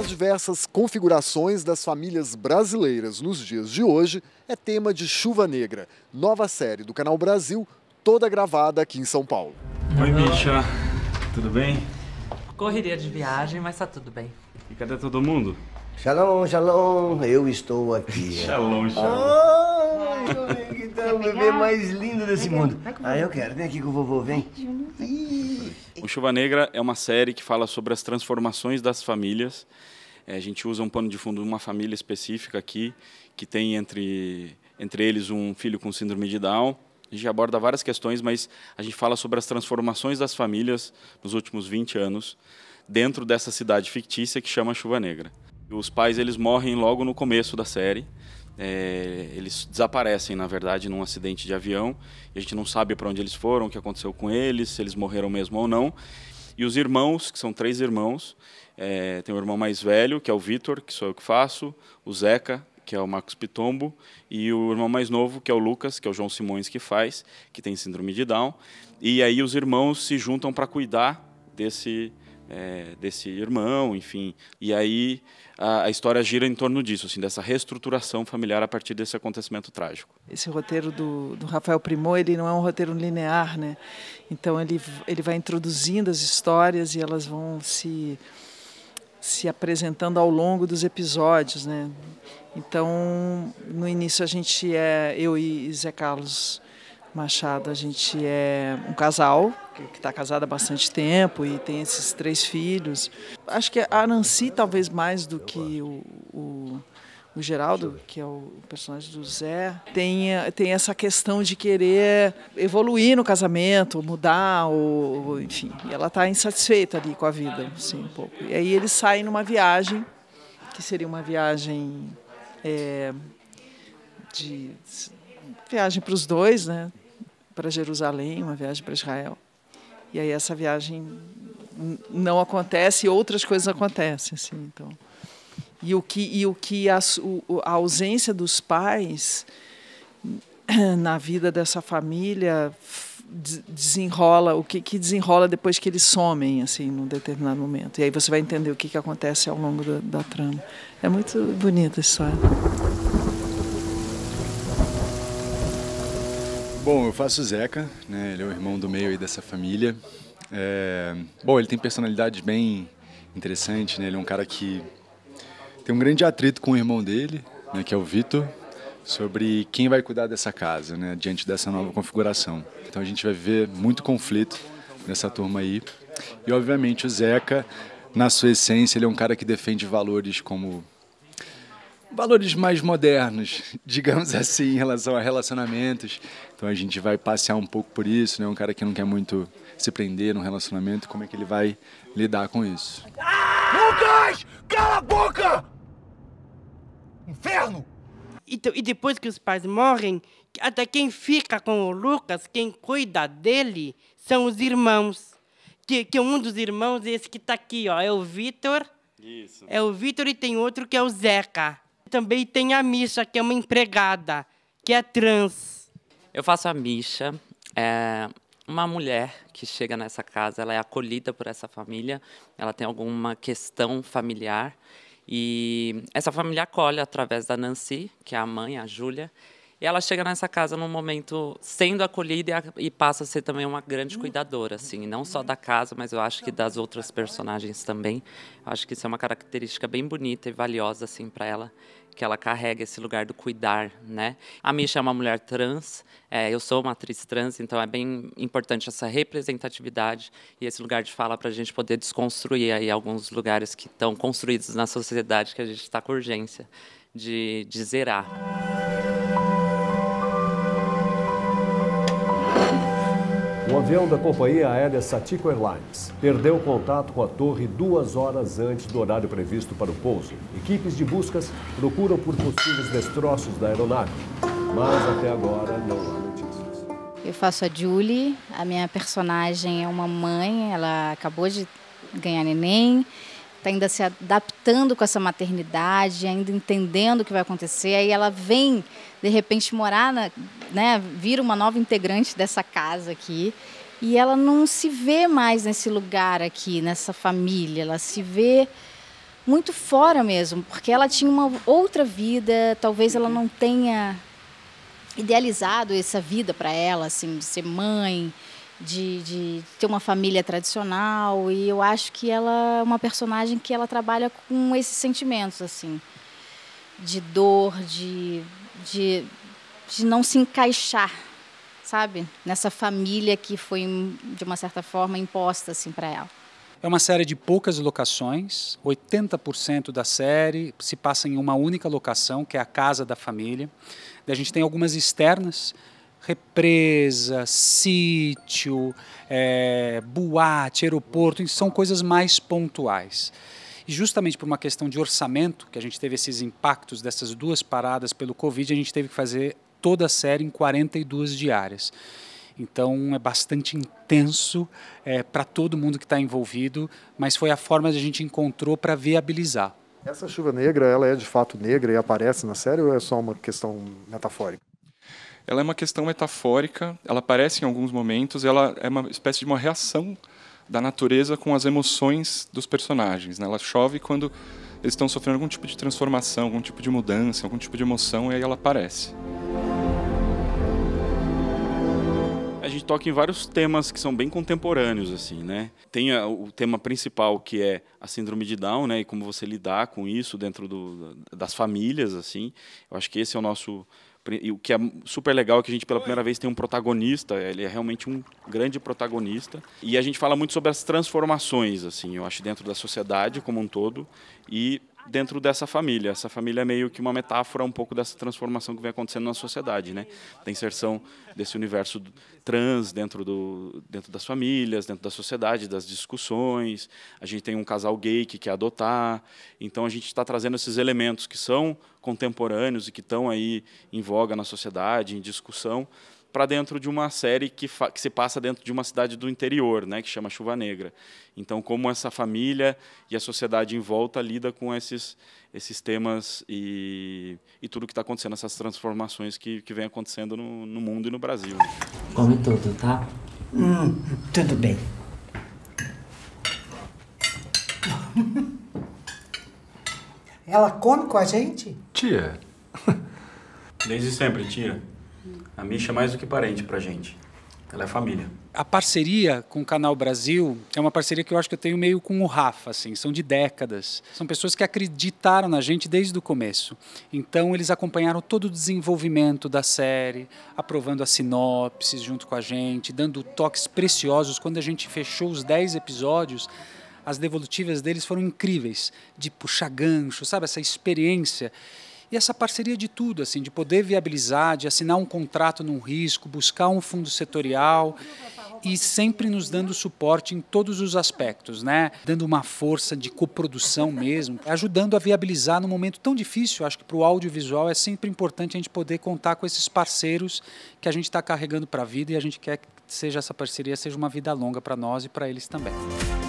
As diversas configurações das famílias brasileiras nos dias de hoje é tema de Chuva Negra, nova série do Canal Brasil, toda gravada aqui em São Paulo. Oi, bicha. Tudo bem? Correria de viagem, mas tá tudo bem. E cadê todo mundo? Shalom, shalom, eu estou aqui. shalom, shalom. Ai, como é que tá o bebê mais lindo desse mundo? Ah, eu quero. Vem aqui com o vovô, vem. Ih. O Chuva Negra é uma série que fala sobre as transformações das famílias. É, a gente usa um pano de fundo de uma família específica aqui, que tem entre, entre eles um filho com síndrome de Down. A gente aborda várias questões, mas a gente fala sobre as transformações das famílias nos últimos 20 anos dentro dessa cidade fictícia que chama Chuva Negra. Os pais eles morrem logo no começo da série é, eles desaparecem, na verdade, num acidente de avião. a gente não sabe para onde eles foram, o que aconteceu com eles, se eles morreram mesmo ou não. E os irmãos, que são três irmãos, é, tem o irmão mais velho, que é o Vitor, que sou eu que faço, o Zeca, que é o Marcos Pitombo, e o irmão mais novo, que é o Lucas, que é o João Simões que faz, que tem síndrome de Down. E aí os irmãos se juntam para cuidar desse é, desse irmão, enfim. E aí a, a, história gira em torno disso, assim, dessa reestruturação familiar a partir desse acontecimento trágico. Esse roteiro do, do Rafael Primo, ele não é um roteiro linear, né? Então ele, ele vai introduzindo as histórias e elas vão se se apresentando ao longo dos episódios, né? Então, no início a gente é eu e Zé Carlos Machado, a gente é um casal que está casado há bastante tempo e tem esses três filhos. Acho que a Nancy, talvez mais do que o, o, o Geraldo, que é o personagem do Zé, tem, tem essa questão de querer evoluir no casamento, mudar, ou, enfim. E ela está insatisfeita ali com a vida, assim, um pouco. E aí eles saem numa viagem, que seria uma viagem é, de viagem para os dois, né? para Jerusalém, uma viagem para Israel. E aí essa viagem não acontece e outras coisas acontecem, assim, então. E o que e o que a, a ausência dos pais na vida dessa família desenrola o que, que desenrola depois que eles somem assim num determinado momento e aí você vai entender o que, que acontece ao longo da, da trama é muito bonita a história Bom, eu faço o Zeca, né? ele é o irmão do meio aí dessa família. É... Bom, ele tem personalidade bem interessante, né? ele é um cara que tem um grande atrito com o irmão dele, né? que é o Vitor, sobre quem vai cuidar dessa casa, né? diante dessa nova configuração. Então a gente vai ver muito conflito nessa turma aí. E obviamente o Zeca, na sua essência, ele é um cara que defende valores como valores mais modernos, digamos assim, em relação a relacionamentos. Então a gente vai passear um pouco por isso, né? Um cara que não quer muito se prender num relacionamento, como é que ele vai lidar com isso? Ah! Lucas, cala a boca! Inferno! Então, e depois que os pais morrem, até quem fica com o Lucas, quem cuida dele, são os irmãos. Que, que um dos irmãos, é esse que está aqui, ó, é o Vitor. Isso. É o Vitor e tem outro que é o Zeca. Também tem a Misha, que é uma empregada, que é trans. Eu faço a Misha. É uma mulher que chega nessa casa, ela é acolhida por essa família, ela tem alguma questão familiar. E essa família acolhe através da Nancy, que é a mãe, a Júlia. E ela chega nessa casa num momento sendo acolhida e, e passa a ser também uma grande cuidadora, assim, não só da casa, mas eu acho que das outras personagens também. Eu acho que isso é uma característica bem bonita e valiosa assim para ela que ela carrega esse lugar do cuidar, né? A Misha é uma mulher trans, é, eu sou uma atriz trans, então é bem importante essa representatividade e esse lugar de fala para a gente poder desconstruir aí alguns lugares que estão construídos na sociedade que a gente está com urgência de, de zerar. O avião da companhia aérea Satico Airlines perdeu contato com a torre duas horas antes do horário previsto para o pouso. Equipes de buscas procuram por possíveis destroços da aeronave, mas até agora não há notícias. Eu faço a Julie, a minha personagem é uma mãe, ela acabou de ganhar neném está ainda se adaptando com essa maternidade, ainda entendendo o que vai acontecer. Aí ela vem, de repente, morar, na, né, vira uma nova integrante dessa casa aqui. E ela não se vê mais nesse lugar aqui, nessa família. Ela se vê muito fora mesmo, porque ela tinha uma outra vida. Talvez ela não tenha idealizado essa vida para ela, assim, de ser mãe, de, de, ter uma família tradicional e eu acho que ela é uma personagem que ela trabalha com esses sentimentos assim de dor de, de, de não se encaixar sabe nessa família que foi de uma certa forma imposta assim para ela é uma série de poucas locações 80% da série se passa em uma única locação que é a casa da família a gente tem algumas externas represa, sítio, é, boate, aeroporto, são coisas mais pontuais. E justamente por uma questão de orçamento, que a gente teve esses impactos dessas duas paradas pelo Covid, a gente teve que fazer toda a série em 42 diárias. Então é bastante intenso é, para todo mundo que está envolvido, mas foi a forma que a gente encontrou para viabilizar. Essa chuva negra, ela é de fato negra e aparece na série ou é só uma questão metafórica? ela é uma questão metafórica, ela aparece em alguns momentos, ela é uma espécie de uma reação da natureza com as emoções dos personagens. Né? Ela chove quando eles estão sofrendo algum tipo de transformação, algum tipo de mudança, algum tipo de emoção, e aí ela aparece. A gente toca em vários temas que são bem contemporâneos, assim, né? Tem o tema principal que é a síndrome de Down, né? E como você lidar com isso dentro do, das famílias, assim. Eu acho que esse é o nosso e o que é super legal é que a gente, pela primeira vez, tem um protagonista, ele é realmente um grande protagonista. E a gente fala muito sobre as transformações, assim, eu acho, dentro da sociedade como um todo. E dentro dessa família. Essa família é meio que uma metáfora um pouco dessa transformação que vem acontecendo na sociedade, né? Da inserção desse universo trans dentro, do, dentro das famílias, dentro da sociedade, das discussões. A gente tem um casal gay que quer adotar. Então a gente está trazendo esses elementos que são contemporâneos e que estão aí em voga na sociedade, em discussão, para dentro de uma série que, que, se passa dentro de uma cidade do interior, né, que chama Chuva Negra. Então, como essa família e a sociedade em volta lida com esses, esses temas e, e tudo que está acontecendo, essas transformações que, que vem acontecendo no, no mundo e no Brasil. Né? Come tudo, tá? Hum, tudo bem. Ela come com a gente? Tia. Desde sempre, tia. A Misha é mais do que parente para a gente. Ela é família. A parceria com o Canal Brasil é uma parceria que eu acho que eu tenho meio com o Rafa, assim, são de décadas. São pessoas que acreditaram na gente desde o começo. Então eles acompanharam todo o desenvolvimento da série, aprovando as sinopses junto com a gente, dando toques preciosos. Quando a gente fechou os 10 episódios, as devolutivas deles foram incríveis, de puxar gancho, sabe, essa experiência e essa parceria de tudo, assim, de poder viabilizar, de assinar um contrato num risco, buscar um fundo setorial e sempre nos dando suporte em todos os aspectos, né? Dando uma força de coprodução mesmo, ajudando a viabilizar num momento tão difícil. Acho que para o audiovisual é sempre importante a gente poder contar com esses parceiros que a gente está carregando para a vida e a gente quer que seja essa parceria seja uma vida longa para nós e para eles também.